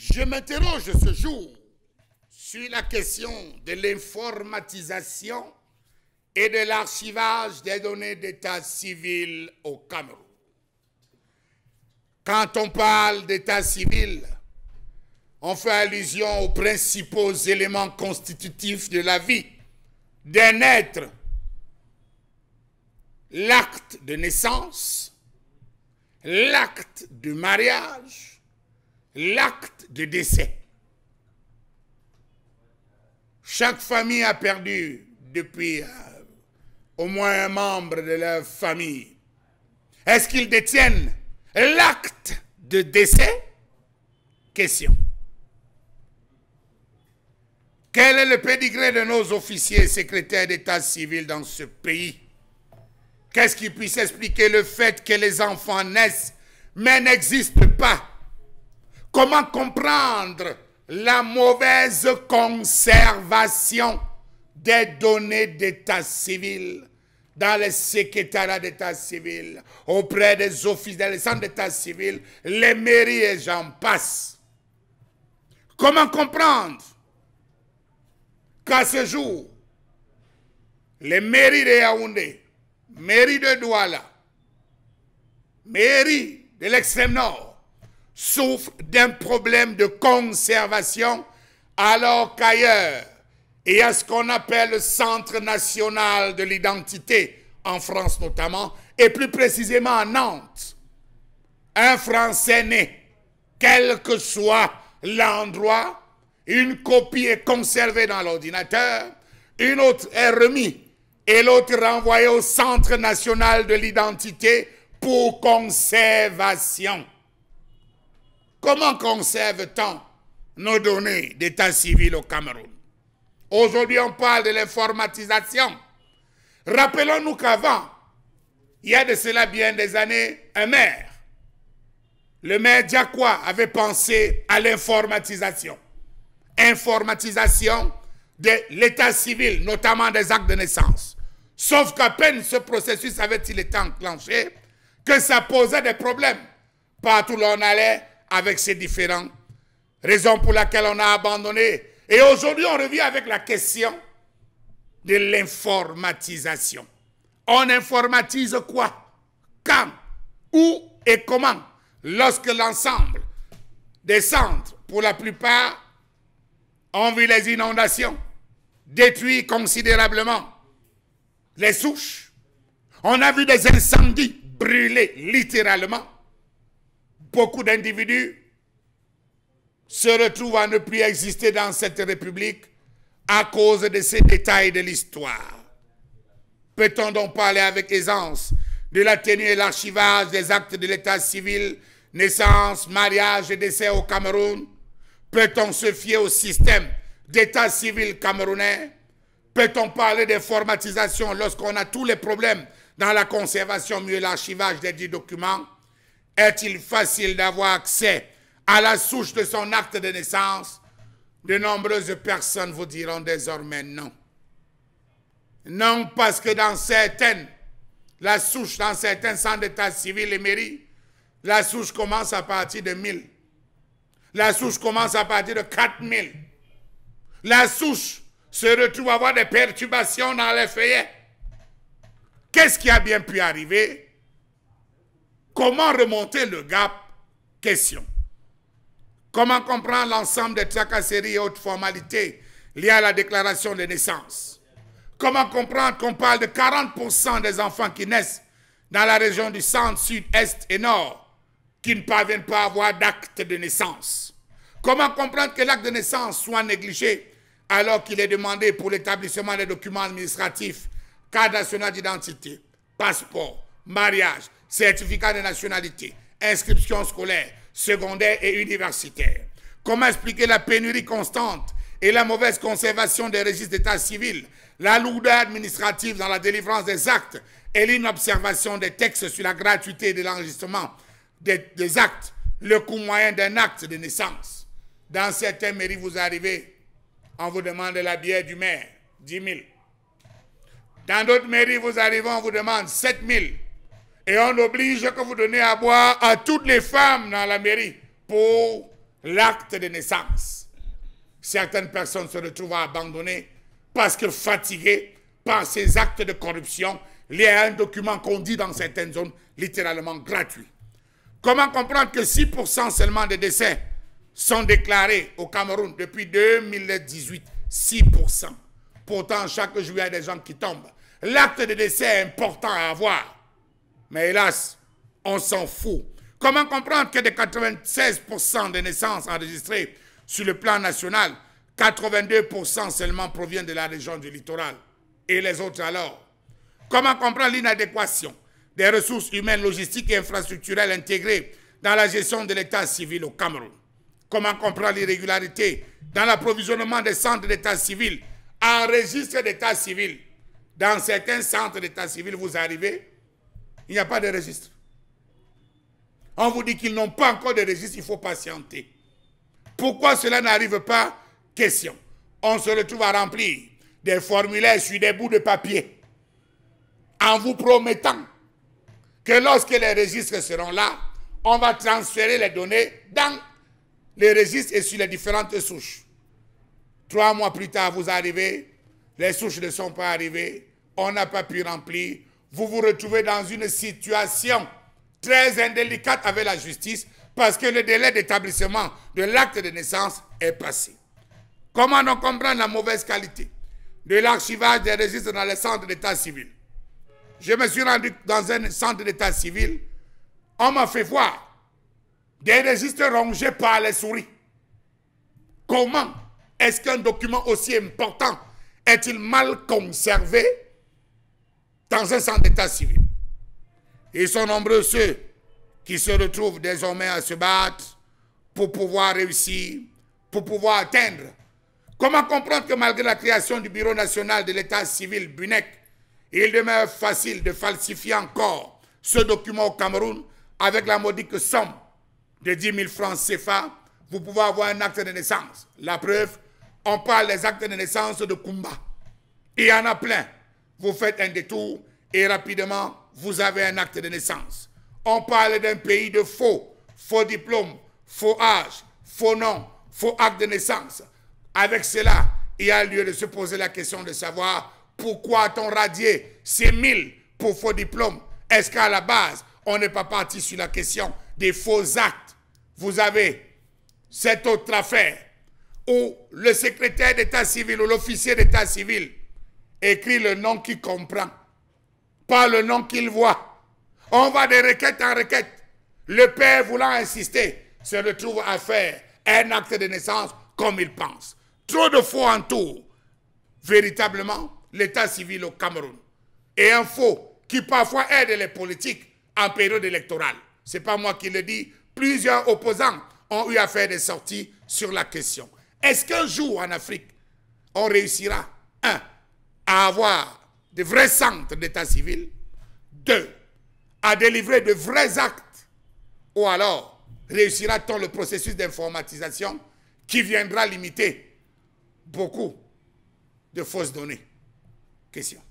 Je m'interroge ce jour sur la question de l'informatisation et de l'archivage des données d'état civil au Cameroun. Quand on parle d'état civil, on fait allusion aux principaux éléments constitutifs de la vie d'un être. L'acte de naissance, l'acte de mariage, l'acte de décès. Chaque famille a perdu depuis euh, au moins un membre de leur famille. Est-ce qu'ils détiennent l'acte de décès Question. Quel est le pédigré de nos officiers et secrétaires d'État civil dans ce pays Qu'est-ce qui puisse expliquer le fait que les enfants naissent mais n'existent pas Comment comprendre la mauvaise conservation des données d'état civil dans les secrétariats d'état civil, auprès des offices, des centres d'état civil, les mairies et j'en passe. Comment comprendre qu'à ce jour, les mairies de Yaoundé, mairie de Douala, mairie de l'extrême nord, souffre d'un problème de conservation alors qu'ailleurs et à ce qu'on appelle le Centre national de l'identité, en France notamment, et plus précisément à Nantes, un Français né, quel que soit l'endroit, une copie est conservée dans l'ordinateur, une autre est remise et l'autre renvoyée au Centre national de l'identité pour conservation. Comment conserve-t-on nos données d'état civil au Cameroun Aujourd'hui, on parle de l'informatisation. Rappelons-nous qu'avant, il y a de cela bien des années, un maire, le maire Diakwa, avait pensé à l'informatisation. Informatisation de l'état civil, notamment des actes de naissance. Sauf qu'à peine ce processus avait-il été enclenché, que ça posait des problèmes. Partout où l'on allait, avec ces différents. raisons pour lesquelles on a abandonné. Et aujourd'hui, on revient avec la question de l'informatisation. On informatise quoi Quand Où et comment Lorsque l'ensemble des centres, pour la plupart, ont vu les inondations, détruire considérablement les souches. On a vu des incendies brûler littéralement beaucoup d'individus se retrouvent à ne plus exister dans cette République à cause de ces détails de l'histoire. Peut-on donc parler avec aisance de la tenue et l'archivage des actes de l'état civil, naissance, mariage et décès au Cameroun Peut-on se fier au système d'état civil camerounais Peut-on parler de formatisation lorsqu'on a tous les problèmes dans la conservation, mieux l'archivage des dix documents est-il facile d'avoir accès à la souche de son acte de naissance, de nombreuses personnes vous diront désormais non. Non, parce que dans certaines, la souche, dans certains centres d'état civil et mairie, la souche commence à partir de 1000. La souche commence à partir de 4000. La souche se retrouve à avoir des perturbations dans les feuillets. Qu'est-ce qui a bien pu arriver Comment remonter le gap Question. Comment comprendre l'ensemble des tracasseries et autres formalités liées à la déclaration de naissance Comment comprendre qu'on parle de 40% des enfants qui naissent dans la région du centre, sud, est et nord qui ne parviennent pas à avoir d'acte de naissance Comment comprendre que l'acte de naissance soit négligé alors qu'il est demandé pour l'établissement des documents administratifs, carte nationale d'identité, passeport, mariage, certificat de nationalité, inscription scolaire, secondaire et universitaire. Comment expliquer la pénurie constante et la mauvaise conservation des registres d'état civil, la lourdeur administrative dans la délivrance des actes et l'inobservation des textes sur la gratuité de l'enregistrement des, actes, le coût moyen d'un acte de naissance. Dans certaines mairies, vous arrivez, on vous demande la bière du maire, 10 000. Dans d'autres mairies, vous arrivez, on vous demande 7 000. Et on oblige que vous donnez à boire à toutes les femmes dans la mairie pour l'acte de naissance. Certaines personnes se retrouvent abandonnées parce que fatiguées par ces actes de corruption liés à un document qu'on dit dans certaines zones littéralement gratuit. Comment comprendre que 6% seulement des décès sont déclarés au Cameroun depuis 2018 6%. Pourtant, chaque jour, il y a des gens qui tombent. L'acte de décès est important à avoir. Mais hélas, on s'en fout. Comment comprendre que de 96% des naissances enregistrées sur le plan national, 82% seulement proviennent de la région du littoral Et les autres alors Comment comprendre l'inadéquation des ressources humaines, logistiques et infrastructurelles intégrées dans la gestion de l'état civil au Cameroun Comment comprendre l'irrégularité dans l'approvisionnement des centres d'état civil en registre d'état civil Dans certains centres d'état civil, vous arrivez, il n'y a pas de registre. On vous dit qu'ils n'ont pas encore de registre, il faut patienter. Pourquoi cela n'arrive pas Question. On se retrouve à remplir des formulaires sur des bouts de papier en vous promettant que lorsque les registres seront là, on va transférer les données dans les registres et sur les différentes souches. Trois mois plus tard, vous arrivez, les souches ne sont pas arrivées, on n'a pas pu remplir, vous vous retrouvez dans une situation très indélicate avec la justice parce que le délai d'établissement de l'acte de naissance est passé. Comment on comprend la mauvaise qualité de l'archivage des registres dans les centres d'état civil Je me suis rendu dans un centre d'état civil, on m'a fait voir des registres rongés par les souris. Comment est-ce qu'un document aussi important est-il mal conservé dans un centre d'état civil. Ils sont nombreux ceux qui se retrouvent désormais à se battre pour pouvoir réussir, pour pouvoir atteindre. Comment comprendre que malgré la création du Bureau national de l'État civil, BUNEC, il demeure facile de falsifier encore ce document au Cameroun avec la modique somme de 10 000 francs CFA, vous pouvez avoir un acte de naissance. La preuve, on parle des actes de naissance de Kumba. Il y en a plein vous faites un détour et rapidement, vous avez un acte de naissance. On parle d'un pays de faux, faux diplôme, faux âge, faux nom, faux acte de naissance. Avec cela, il y a lieu de se poser la question de savoir pourquoi a-t-on radié ces mille pour faux diplômes Est-ce qu'à la base, on n'est pas parti sur la question des faux actes Vous avez cette autre affaire où le secrétaire d'État civil ou l'officier d'État civil écrit le nom qu'il comprend, pas le nom qu'il voit. On va de requête en requête. Le père voulant insister se retrouve à faire un acte de naissance comme il pense. Trop de faux en tout. Véritablement, l'état civil au Cameroun. Et un faux qui parfois aide les politiques en période électorale. Ce n'est pas moi qui le dis. Plusieurs opposants ont eu à faire des sorties sur la question. Est-ce qu'un jour en Afrique, on réussira, un, avoir de vrais centres d'état civil. Deux, à délivrer de vrais actes. Ou alors, réussira-t-on le processus d'informatisation qui viendra limiter beaucoup de fausses données Question.